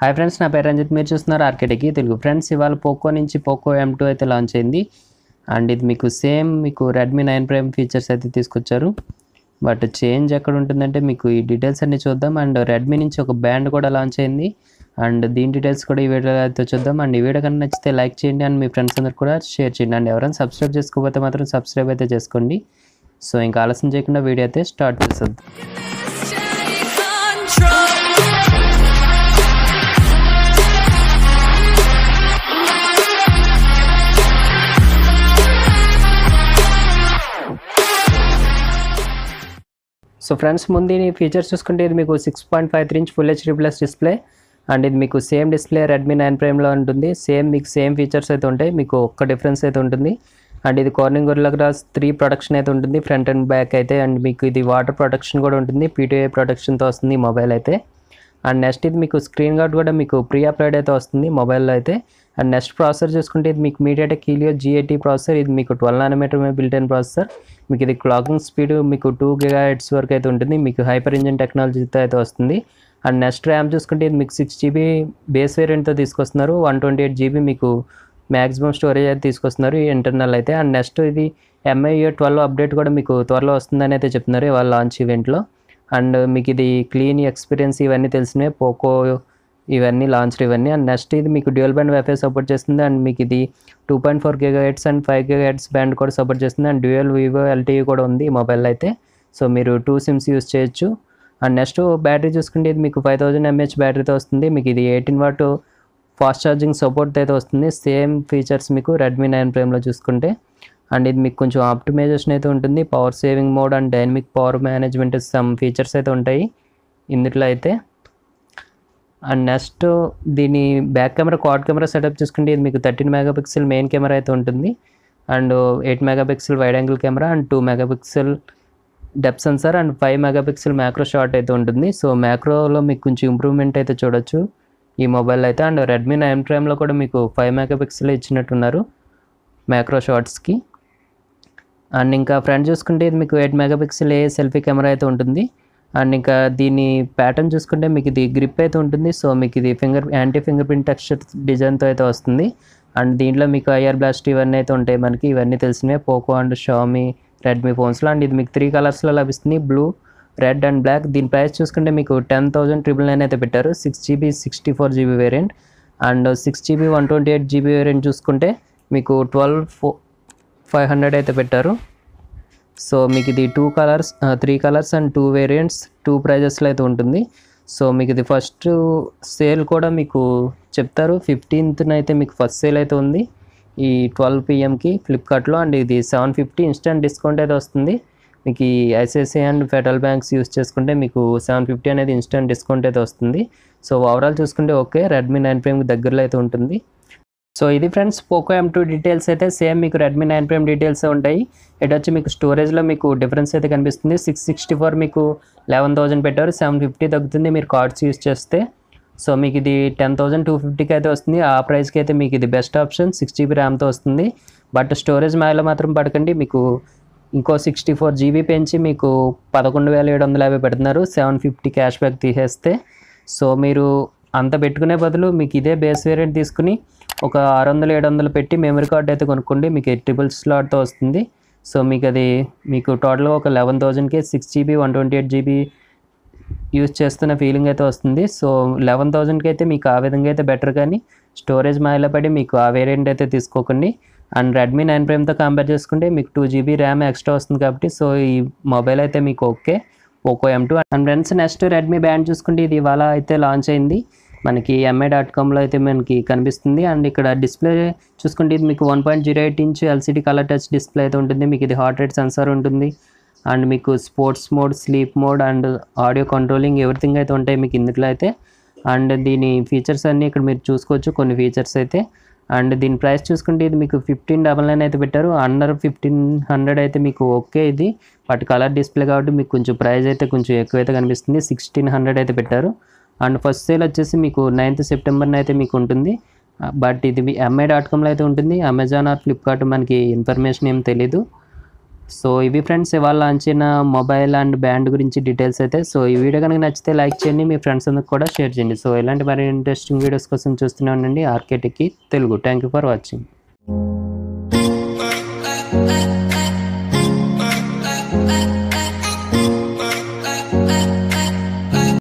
hi friends నా పేరు రంజిత్ మీరు చూస్తున్నారు ఆర్కిటెక్కి తెలుగు ఫ్రెండ్స్ ఇవాళ పోకో నుంచి పోకో ఎం టూ అయితే లాంచ్ అయింది అండ్ ఇది మీకు సేమ్ మీకు రెడ్మీ నైన్ ప్రైమ్ ఫీచర్స్ అయితే తీసుకొచ్చారు బట్ చేంజ్ ఎక్కడ ఉంటుందంటే మీకు ఈ డీటెయిల్స్ అన్నీ చూద్దాం అండ్ రెడ్మీ నుంచి ఒక బ్యాండ్ కూడా లాంచ్ అయింది అండ్ దీని డీటెయిల్స్ కూడా ఈ వీడియోలో అయితే చూద్దాం అండ్ ఈ వీడియో కన్నా నచ్చితే లైక్ చేయండి అండ్ మీ ఫ్రెండ్స్ అందరు కూడా షేర్ చేయండి అండ్ ఎవరైనా సబ్స్క్రైబ్ చేసుకోకపోతే మాత్రం సబ్స్క్రైబ్ అయితే చేసుకోండి సో ఇంకా ఆలస్యం చేయకుండా వీడియో అయితే స్టార్ట్ చేసేద్దాం సో ఫ్రెండ్స్ ముందు ఈ ఫీచర్స్ చూసుకుంటే ఇది మీకు six point five three inch full HD plus display and ఇది మీకు సేమ్ డిస్ప్లే రెడ్మీ నైన్ ప్రైమ్లో ఉంటుంది సేమ్ మీకు సేమ్ ఫీచర్స్ అయితే ఉంటాయి మీకు ఒక్క డిఫరెన్స్ అయితే ఉంటుంది అండ్ ఇది Corning Gorilla Glass three production అయితే ఉంటుంది ఫ్రంట్ అండ్ బ్యాక్ అయితే అండ్ మీకు ఇది వాటర్ ప్రొటెక్షన్ కూడా ఉంటుంది పీటీఐ ప్రొటెక్షన్తో వస్తుంది మొబైల్ అయితే అండ్ నెక్స్ట్ ఇది మీకు స్క్రీన్ గార్డ్ కూడా మీకు ప్రీ అప్లైడ్ అయితే వస్తుంది మొబైల్లో అయితే అండ్ నెక్స్ట్ ప్రాసెసర్ చూసుకుంటే ఇది మీకు మీడియాటెక్ హీలియో జిఐటీ ప్రాసెసర్ ఇది మీకు ట్వెల్వ్ నానోమీటర్ బిల్టైన్ ప్రాసెసర్ మీకు ఇది క్లాకింగ్ స్పీడ్ మీకు టూ గిగా హెడ్స్ వరకు అయితే ఉంటుంది మీకు హైపర్ ఇంజిన్ టెక్నాలజీతో అయితే వస్తుంది అండ్ నెక్స్ట్ ర్యామ్ చూసుకుంటే ఇది మీకు సిక్స్ జీబీ బేస్ వేరియంట్తో తీసుకొస్తున్నారు వన్ ట్వంటీ ఎయిట్ జీబీ మీకు మ్యాక్సిమం స్టోరేజ్ అయితే తీసుకొస్తున్నారు ఇంటర్నల్ అయితే అండ్ నెక్స్ట్ ఇది ఎంఐఏ ట్వెల్వ్ అప్డేట్ కూడా మీకు త్వరలో వస్తుందని అయితే చెప్తున్నారు వాళ్ళ లాంచ్ ఈవెంట్లో అండ్ మీకు ఇది క్లీన్ ఎక్స్పీరియన్స్ ఇవన్నీ తెలిసినవి పోకో ఇవన్నీ లాంచర్ ఇవన్నీ అండ్ నెక్స్ట్ ఇది మీకు డ్యూయల్ బ్యాండ్ వైఫై సపోర్ట్ చేస్తుంది అండ్ మీకు ఇది two point four gigahertz and five gigahertz band కూడా సపోర్ట్ చేస్తుంది అండ్ డ్యూయల్ వివో ఎల్టీ కూడా ఉంది ఈ మొబైల్ అయితే సో మీరు టూ సిమ్స్ యూస్ చేయొచ్చు అండ్ నెక్స్ట్ బ్యాటరీ చూసుకుంటే ఇది మీకు ఫైవ్ థౌజండ్ ఎంహెచ్ బ్యాటరీతో వస్తుంది మీకు ఇది eighteen watt fast charging support అయితే వస్తుంది సేమ్ ఫీచర్స్ మీకు రెడ్మీ నైన్ ప్రేమ్లో చూసుకుంటే అండ్ ఇది మీకు కొంచెం ఆప్టిమైజేషన్ అయితే ఉంటుంది power saving mode and dynamic power management some features అయితే ఉంటాయి ఇందులో అయితే అండ్ నెక్స్ట్ దీని back camera quad camera setup చూసుకుంటే ఇది మీకు థర్టీన్ మెగాపిక్సెల్ మెయిన్ కెమెరా అయితే ఉంటుంది and eight megapixel wide angle camera and two megapixel depth sensor and five megapixel macro shot అయితే ఉంటుంది సో మ్యాక్రోలో మీకు కొంచెం ఇంప్రూవ్మెంట్ అయితే చూడొచ్చు ఈ మొబైల్ అయితే అండ్ రెడ్మీ నైన్ ప్రైమ్లో కూడా మీకు ఫైవ్ మెగాపిక్సెల్ ఇచ్చినట్టున్నారు మ్యాక్రో షార్ట్స్కి అండ్ ఇంకా ఫ్రంట్ చూసుకుంటే ఇది మీకు eight megapixel a selfie camera అయితే ఉంటుంది అండ్ ఇంకా దీని ప్యాటర్న్ చూసుకుంటే మీకు ఇది గ్రిప్ అయితే ఉంటుంది సో మీకు ఇది finger anti fingerprint texture డిజైన్తో అయితే వస్తుంది అండ్ దీంట్లో మీకు ఐఆర్ బ్లాస్ట్ ఇవన్నీ అయితే ఉంటాయి మనకి ఇవన్నీ తెలిసినవి పోకో అండ్ షామీ రెడ్మీ ఫోన్స్లో అండ్ ఇది మీకు త్రీ కలర్స్లో లభిస్తుంది బ్లూ రెడ్ అండ్ బ్లాక్ దీని ప్రైస్ చూసుకుంటే మీకు టెన్ థౌసండ్ ట్రిపుల్ నైన్ అయితే పెట్టారు six GB sixty four GB variant and six GB one twenty eight GB variant చూసుకుంటే మీకు ట్వెల్వ్ ఫో ఫైవ్ హండ్రెడ్ అయితే పెట్టారు సో మీకు ఇది two colours three colours and two variants two ప్రైజెస్లో అయితే ఉంటుంది సో మీకు ఇది ఫస్ట్ సేల్ కూడా మీకు చెప్తారు ఫిఫ్టీన్త్న అయితే మీకు ఫస్ట్ సేల్ అయితే ఉంది ఈ ట్వెల్వ్ పిఎంకి ఫ్లిప్కార్ట్లో అండ్ ఇది సెవెన్ ఫిఫ్టీ ఇన్స్టెంట్ డిస్కౌంట్ అయితే వస్తుంది మీకు ఈ ICICI and Federal banks use చేసుకుంటే మీకు సెవెన్ ఫిఫ్టీ అనేది ఇన్స్టెంట్ డిస్కౌంట్ అయితే వస్తుంది సో ఓవరాల్ చూసుకుంటే ఓకే రెడ్మీ నైన్ ప్రైమ్కి దగ్గరలో అయితే ఉంటుంది సో ఇది friends Poco M two details అయితే సేమ్ మీకు రెడ్మీ నైన్ ప్రైమ్ డీటెయిల్స్ ఉంటాయి ఇటు వచ్చి మీకు స్టోరేజ్లో మీకు డిఫరెన్స్ అయితే కనిపిస్తుంది సిక్స్ సిక్స్టీ ఫోర్ మీకు లెవెన్ థౌసండ్ పెట్టారు సెవెన్ ఫిఫ్టీ తగ్గుతుంది మీరు కార్డ్స్ యూస్ చేస్తే సో మీకు ఇది టెన్ థౌసండ్ టూ ఫిఫ్టీకి అయితే వస్తుంది ఆ ప్రైస్కి అయితే మీకు ఇది బెస్ట్ ఆప్షన్ సిక్స్ జీబీ ర్యామ్తో వస్తుంది బట్ స్టోరేజ్ మేళ మాత్రం పడకండి మీకు ఇంకో సిక్స్టీ ఫోర్ జీబీ పెంచి మీకు పదకొండు వేల ఏడు వందల యాభై పెడుతున్నారు సెవెన్ ఫిఫ్టీ క్యాష్ బ్యాక్ తీసేస్తే సో మీరు అంత పెట్టుకునే బదులు మీకు ఇదే బేస్ వేరియంట్ తీసుకుని ఒక ఆరు వందలు ఏడు వందలు పెట్టి మెమరీ కార్డ్ అయితే కొనుక్కోండి మీకు ట్రిపుల్ స్లాట్తో వస్తుంది సో మీకు అది మీకు టోటల్గా ఒక లెవెన్ థౌజండ్కే six GB one twenty eight GB use చేస్తున్న ఫీలింగ్ అయితే వస్తుంది సో లెవెన్ థౌజండ్కి అయితే మీకు ఆ విధంగా అయితే బెటర్ కానీ స్టోరేజ్ మాయలో పడి మీకు ఆ వేరియంట్ అయితే తీసుకోకండి అండ్ రెడ్మీ నైన్ ప్రైమ్తో కంపేర్ చేసుకుంటే మీకు టూ జీబీ ర్యామ్ ఎక్స్ట్రా వస్తుంది కాబట్టి సో ఈ మొబైల్ అయితే మీకు okay Poco M two and friends next Redmi band చూసుకుంటే ఇది ఇవాళ అయితే లాంచ్ అయింది మనకి ఎంఐ డాట్ కామ్లో అయితే మనకి కనిపిస్తుంది అండ్ ఇక్కడ డిస్ప్లే చూసుకుంటే ఇది మీకు one point zero eight inch LCD colour touch display అయితే ఉంటుంది మీకు ఇది హార్ట్ రేట్ సెన్సార్ ఉంటుంది అండ్ మీకు sports mode sleep mode and audio controlling everything అయితే ఉంటాయి మీకు ఇందులో అయితే అండ్ దీని ఫీచర్స్ అన్నీ ఇక్కడ మీరు చూసుకోవచ్చు కొన్ని ఫీచర్స్ అయితే అండ్ దీని ప్రైస్ చూసుకుంటే ఇది మీకు ఫిఫ్టీన్ డబల్ నైన్ అయితే పెట్టారు అండర్ ఫిఫ్టీన్ హండ్రెడ్ అయితే మీకు ఓకే ఇది బట్ కలర్ డిస్ప్లే కాబట్టి మీకు కొంచెం ప్రైస్ అయితే కొంచెం ఎక్కువైతే కనిపిస్తుంది సిక్స్టీన్ హండ్రెడ్ అయితే పెట్టారు అండ్ ఫస్ట్ సేల్ వచ్చేసి మీకు నైన్త్ సెప్టెంబర్ని అయితే మీకు ఉంటుంది బట్ uh, ఇది ఎంఐ డాట్ కామ్లో అయితే ఉంటుంది అమెజాన్ ఆర్ ఫ్లిప్కార్ట్ మనకి ఇన్ఫర్మేషన్ ఏం తెలీదు సో ఇవి ఫ్రెండ్స్ ఇవాళ లాంచిన మొబైల్ అండ్ బ్యాండ్ గురించి డీటెయిల్స్ అయితే సో ఈ వీడియో కనుక నచ్చితే లైక్ చేయండి మీ ఫ్రెండ్స్ అందరికి కూడా షేర్ చేయండి సో ఇలాంటి మరి ఇంట్రెస్టింగ్ వీడియోస్ కోసం చూస్తూనే ఉండండి ఆర్కేటికి Telugu thank you for watching